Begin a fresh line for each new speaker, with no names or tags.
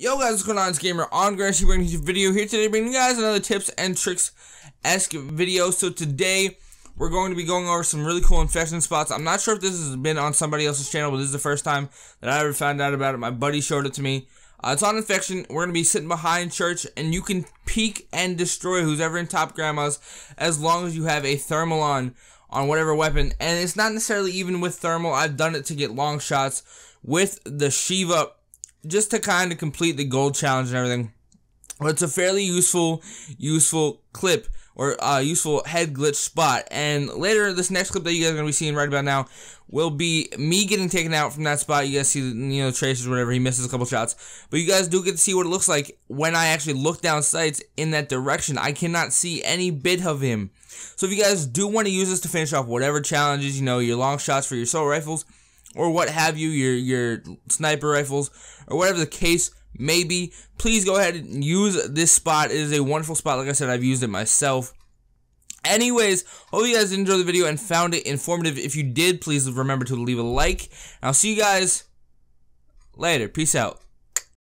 Yo guys, what's going on? It's Gamer on Grassy bringing you a video here today, bringing you guys another tips and tricks-esque video. So today, we're going to be going over some really cool infection spots. I'm not sure if this has been on somebody else's channel, but this is the first time that I ever found out about it. My buddy showed it to me. Uh, it's on infection. We're going to be sitting behind church, and you can peek and destroy who's ever in top grandmas as long as you have a thermal on on whatever weapon. And it's not necessarily even with thermal. I've done it to get long shots with the Shiva just to kind of complete the gold challenge and everything. But it's a fairly useful, useful clip or uh, useful head glitch spot. And later, this next clip that you guys are gonna be seeing right about now will be me getting taken out from that spot. You guys see, you know, Traces or whatever. He misses a couple shots, but you guys do get to see what it looks like when I actually look down sights in that direction. I cannot see any bit of him. So if you guys do want to use this to finish off whatever challenges, you know, your long shots for your soul rifles or what have you, your your sniper rifles, or whatever the case may be, please go ahead and use this spot. It is a wonderful spot. Like I said, I've used it myself. Anyways, hope you guys enjoyed the video and found it informative. If you did, please remember to leave a like. I'll see you guys later. Peace out.